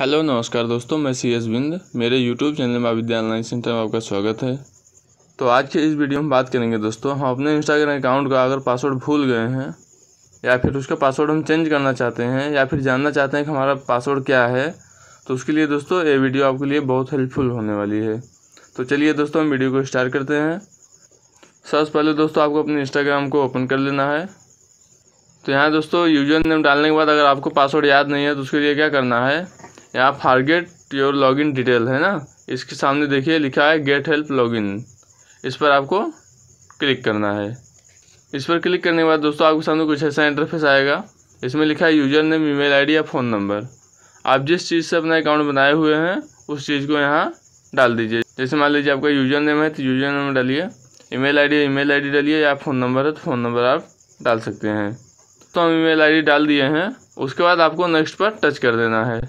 hello नमस्कार दोस्तों मैं सी एस बिंद मेरे YouTube channel Mahavidya online centre में आपका स्वागत है तो आज के इस वीडियो में बात करेंगे दोस्तों हम अपने इंस्टाग्राम अकाउंट का अगर पासवर्ड भूल गए हैं या फिर उसका पासवर्ड हम चेंज करना चाहते हैं या फिर जानना चाहते हैं कि हमारा पासवर्ड क्या है तो उसके लिए दोस्तों ये वीडियो आपके लिए बहुत हेल्पफुल होने वाली है तो चलिए दोस्तों हम वीडियो को स्टार्ट करते हैं सबसे पहले दोस्तों आपको अपने इंस्टाग्राम को ओपन कर लेना है तो यहाँ दोस्तों यूजर नेम डालने के बाद अगर आपको पासवर्ड याद नहीं है तो उसके लिए क्या करना है यहाँ फारगेट योर लॉगिन डिटेल है ना इसके सामने देखिए लिखा है गेट हेल्प लॉगिन इस पर आपको क्लिक करना है इस पर क्लिक करने के बाद दोस्तों आपके सामने कुछ ऐसा इंटरफेस आएगा इसमें लिखा है यूजर नेम ईमेल आईडी या फ़ोन नंबर आप जिस चीज़ से अपना अकाउंट बनाए हुए हैं उस चीज़ को यहाँ डाल दीजिए जैसे मान लीजिए आपका यूजर नेम है तो यूजर नेम डालिए ईमेल आईडी ईमेल आईडी डालिए या फ़ोन नंबर है तो फ़ोन नंबर आप डाल सकते हैं तो हम ईमेल आईडी डाल दिए हैं उसके बाद आपको नेक्स्ट पर टच कर देना है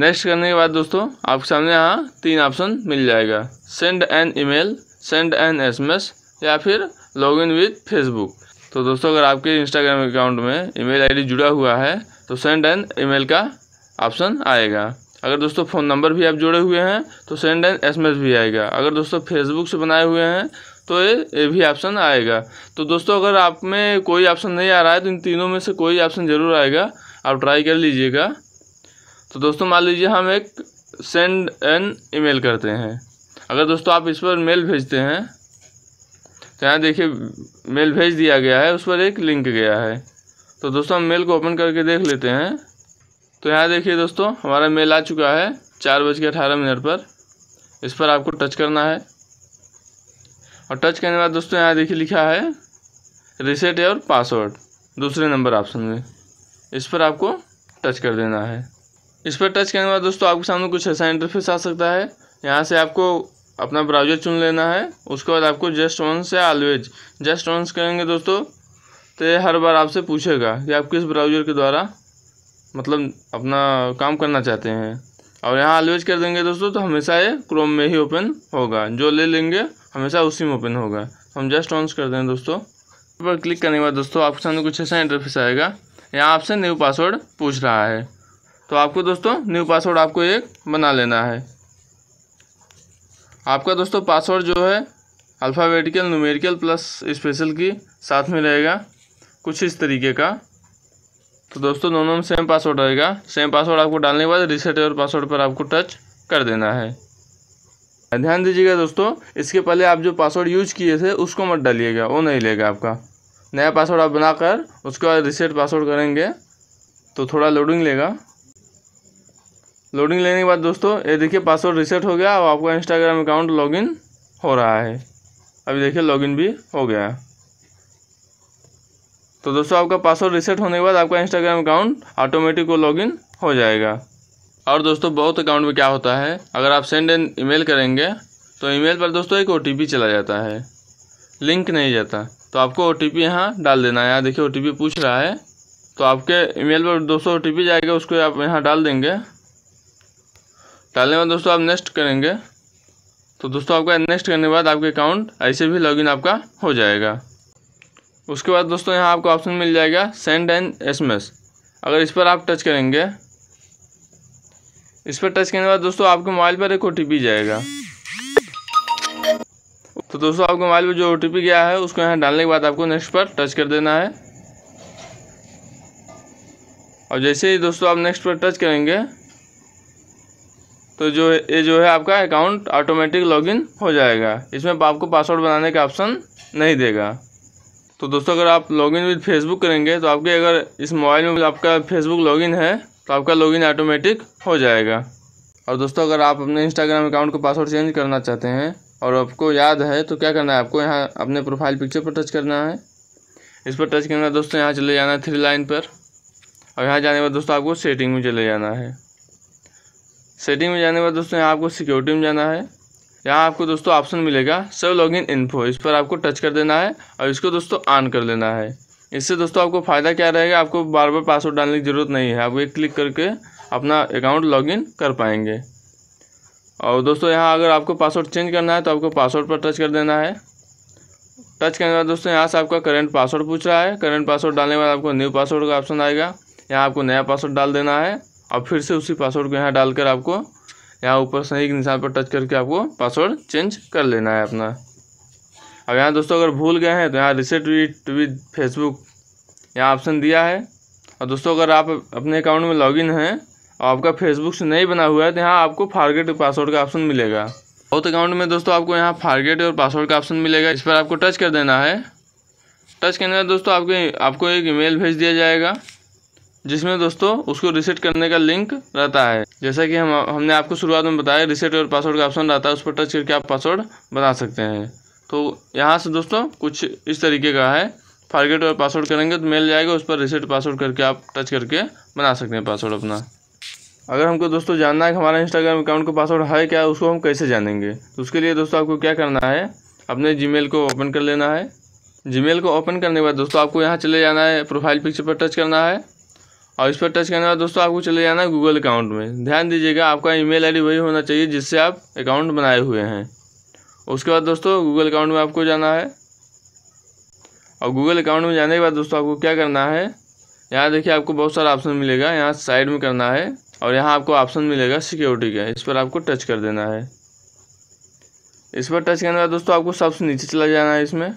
नेक्स्ट करने के बाद दोस्तों आपके सामने यहाँ तीन ऑप्शन मिल जाएगा send an email send an SMS या फिर लॉग इन विथ फेसबुक तो दोस्तों अगर आपके इंस्टाग्राम अकाउंट में ईमेल आईडी जुड़ा हुआ है तो सेंड एन ईमेल का ऑप्शन आएगा अगर दोस्तों फ़ोन नंबर भी आप जुड़े हुए हैं तो सेंड एन एस भी आएगा अगर दोस्तों फेसबुक से बनाए हुए हैं तो ये ये भी ऑप्शन आएगा तो दोस्तों अगर आप में कोई ऑप्शन नहीं आ रहा है तो इन तीनों में से कोई ऑप्शन ज़रूर आएगा आप ट्राई कर लीजिएगा तो दोस्तों मान लीजिए हम एक सेंड एन ईमेल करते हैं अगर दोस्तों आप इस पर मेल भेजते हैं तो यहाँ देखिए मेल भेज दिया गया है उस पर एक लिंक गया है तो दोस्तों हम मेल को ओपन करके देख लेते हैं तो यहाँ देखिए दोस्तों हमारा मेल आ चुका है चार बज के अठारह मिनट पर इस पर आपको टच करना है और टच करने के बाद दोस्तों यहाँ देखिए लिखा है रिसेट और पासवर्ड दूसरे नंबर ऑप्शन में इस पर आपको टच कर देना है इस पर टच करने के बाद दोस्तों आपके सामने कुछ ऐसा इंटरफेस आ सकता है यहाँ से आपको अपना ब्राउजर चुन लेना है उसके बाद आपको जस्ट वंस या ऑलवेज जस्ट वंस करेंगे दोस्तों तो ये हर बार आपसे पूछेगा कि आप किस ब्राउजर के द्वारा मतलब अपना काम करना चाहते हैं और यहाँ ऑलवेज कर देंगे दोस्तों तो हमेशा ये क्रोम में ही ओपन होगा जो ले लेंगे हमेशा उसी में ओपन होगा हम जस्ट ऑन कर दें दोस्तों पर क्लिक करने के बाद दोस्तों आपके सामने कुछ ऐसा इंटरफेस आएगा यहाँ आपसे न्यू पासवर्ड पूछ रहा है तो आपको दोस्तों न्यू पासवर्ड आपको एक बना लेना है आपका दोस्तों पासवर्ड जो है अल्फ़ाबेटिकल न्यूमेरिकल प्लस स्पेशल की साथ में रहेगा कुछ इस तरीके का तो दोस्तों दोनों में सेम पासवर्ड रहेगा सेम पासवर्ड आपको डालने के बाद रिसेट और पासवर्ड पर आपको टच कर देना है ध्यान दीजिएगा दोस्तों इसके पहले आप जो पासवर्ड यूज किए थे उसको मत डालिएगा वो नहीं लेगा आपका नया पासवर्ड आप बनाकर उसके बाद रिसेट पासवर्ड करेंगे तो थोड़ा लोडिंग लेगा लोडिंग लेने के बाद दोस्तों ये देखिए पासवर्ड रिसेट हो गया और आपका इंस्टाग्राम अकाउंट लॉगिन हो रहा है अभी देखिए लॉगिन भी हो गया तो दोस्तों आपका पासवर्ड रिसेट होने के बाद आपका इंस्टाग्राम अकाउंट ऑटोमेटिक वो लॉगिन हो जाएगा और दोस्तों बहुत अकाउंट में क्या होता है अगर आप सेंड एन ई करेंगे तो ई पर दोस्तों एक ओ चला जाता है लिंक नहीं जाता तो आपको ओ टी पी यहाँ डाल देना है यहाँ देखिए ओ टी पी पूछ रहा है तो आपके ईमेल पर दोस्तों ओ टी पी जाएगा उसको आप यहाँ डाल देंगे डालने के बाद दोस्तों आप नेक्स्ट करेंगे तो दोस्तों आपका नेक्स्ट करने के बाद आपके अकाउंट ऐसे भी लॉगिन आपका हो जाएगा उसके बाद दोस्तों यहाँ आपको ऑप्शन मिल जाएगा सेंड एंड एस अगर इस पर आप टच करेंगे इस पर टच करने के बाद दोस्तों आपके मोबाइल पर एक ओ जाएगा तो दोस्तों आपके मोबाइल पर जो ओ गया है उसको यहाँ डालने के बाद आपको नेक्स्ट पर टच कर देना है और जैसे ही दोस्तों आप नेक्स्ट पर टच करेंगे तो जो ये जो है आपका अकाउंट ऑटोमेटिक लॉगिन हो जाएगा इसमें आपको पासवर्ड बनाने का ऑप्शन नहीं देगा तो दोस्तों अगर आप लॉगिन विद फेसबुक करेंगे तो आपके अगर इस मोबाइल में आपका फेसबुक लॉगिन है तो आपका लॉगिन ऑटोमेटिक हो जाएगा और दोस्तों अगर आप अपने इंस्टाग्राम अकाउंट का पासवर्ड चेंज करना चाहते हैं और आपको याद है तो क्या करना है आपको यहाँ अपने प्रोफाइल पिक्चर पर टच करना है इस पर टच करना है दोस्तों यहाँ चले जाना है थ्री लाइन पर और यहाँ जाने के बाद दोस्तों आपको सेटिंग में चले जाना है सेटिंग में जाने के बाद दोस्तों यहाँ आपको सिक्योरिटी में जाना है यहाँ आपको दोस्तों ऑप्शन मिलेगा सेव लॉगिन इन्फो इस पर आपको टच कर देना है और इसको दोस्तों ऑन कर लेना है इससे दोस्तों आपको फ़ायदा क्या रहेगा आपको बार बार पासवर्ड डालने की ज़रूरत नहीं है आप एक क्लिक करके अपना अकाउंट लॉगिन कर पाएंगे और दोस्तों यहाँ अगर आपको पासवर्ड चेंज करना है तो आपको पासवर्ड पर टच कर देना है टच करने के बाद दोस्तों यहाँ से आपका करंट पासवर्ड पूछ रहा है करंट पासवर्ड डालने के बाद आपको न्यू पासवर्ड का ऑप्शन आएगा यहाँ आपको नया पासवर्ड डाल देना है और फिर से उसी पासवर्ड को यहाँ डालकर आपको यहाँ ऊपर सही के निशान पर टच करके आपको पासवर्ड चेंज कर लेना है अपना अब यहाँ दोस्तों अगर भूल गए हैं तो यहाँ रिसेट विथ विद फेसबुक यहाँ ऑप्शन दिया है और दोस्तों अगर आप अपने अकाउंट में लॉगिन हैं और आपका फेसबुक से नहीं बना हुआ है तो यहाँ आपको फारगेट पासवर्ड का ऑप्शन मिलेगा बहुत अकाउंट में दोस्तों आपको यहाँ फारगेट और पासवर्ड का ऑप्शन मिलेगा इस पर आपको टच कर देना है टच करने बाद दोस्तों आपके आपको एक ईमेल भेज दिया जाएगा जिसमें दोस्तों उसको रिसेट करने का लिंक रहता है जैसा कि हम हमने आपको शुरुआत में बताया रिसेट और पासवर्ड का ऑप्शन रहता है उस पर टच करके आप पासवर्ड बना सकते हैं तो यहाँ से दोस्तों कुछ इस तरीके का है फारगेट और पासवर्ड करेंगे तो मेल जाएगा उस पर रिसेट पासवर्ड करके आप टच करके बना सकते हैं पासवर्ड अपना अगर हमको दोस्तों जानना है कि हमारा इंस्टाग्राम अकाउंट का पासवर्ड है क्या उसको हम कैसे जानेंगे तो उसके लिए दोस्तों आपको क्या करना है अपने जीमेल को ओपन कर लेना है जीमेल को ओपन करने के बाद दोस्तों आपको यहाँ चले जाना है प्रोफाइल पिक्चर पर टच करना है और इस पर टच करने के बाद दोस्तों आपको चले जाना है गूगल अकाउंट में ध्यान दीजिएगा आपका ईमेल आईडी वही होना चाहिए जिससे आप अकाउंट बनाए हुए हैं उसके बाद दोस्तों गूगल अकाउंट में आपको जाना है और गूगल अकाउंट में जाने के बाद दोस्तों आपको क्या करना है यहाँ देखिए आपको बहुत सारा ऑप्शन मिलेगा यहाँ साइड में करना है और यहाँ आपको ऑप्शन मिलेगा सिक्योरिटी का इस पर आपको टच कर देना है इस पर टच करने के बाद दोस्तों आपको सबसे नीचे चला जाना है इसमें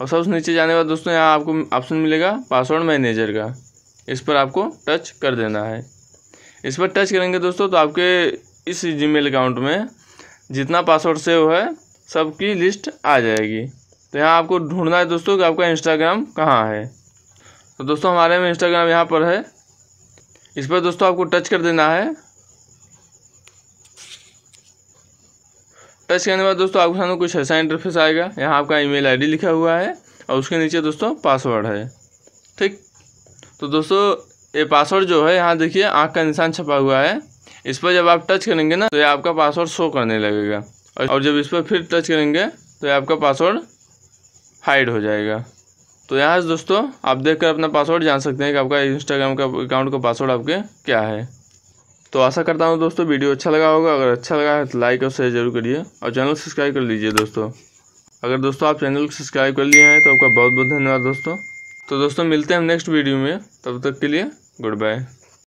और सबसे नीचे जाने के बाद दोस्तों यहाँ आपको ऑप्शन मिलेगा पासवर्ड मैनेजर का इस पर आपको टच कर देना है इस पर टच करेंगे दोस्तों तो आपके इस जीमेल अकाउंट में जितना पासवर्ड सेव है सबकी लिस्ट आ जाएगी तो यहाँ आपको ढूंढना है दोस्तों कि आपका इंस्टाग्राम कहाँ है तो दोस्तों हमारे में इंस्टाग्राम यहाँ पर है इस पर दोस्तों आपको टच कर देना है टच करने के बाद दोस्तों आपके सामने कुछ ऐसा इंटरफेस आएगा यहाँ आपका ईमेल आईडी लिखा हुआ है और उसके नीचे दोस्तों पासवर्ड है ठीक तो दोस्तों ये पासवर्ड जो है यहाँ देखिए आँख का निशान छपा हुआ है इस पर जब आप टच करेंगे ना तो ये आपका पासवर्ड शो करने लगेगा और जब इस पर फिर टच करेंगे तो ये आपका पासवर्ड हाइड हो जाएगा तो यहाँ से दोस्तों आप देख कर अपना पासवर्ड जान सकते हैं कि आपका इंस्टाग्राम का अकाउंट का पासवर्ड आपके क्या है तो आशा करता हूँ दोस्तों वीडियो अच्छा लगा होगा अगर अच्छा लगा है तो लाइक और शेयर जरूर करिए और चैनल सब्सक्राइब कर लीजिए दोस्तों अगर दोस्तों आप चैनल को सब्सक्राइब कर लिए हैं तो आपका बहुत बहुत धन्यवाद दोस्तों तो दोस्तों मिलते हैं हम नेक्स्ट वीडियो में तब तक के लिए गुड बाय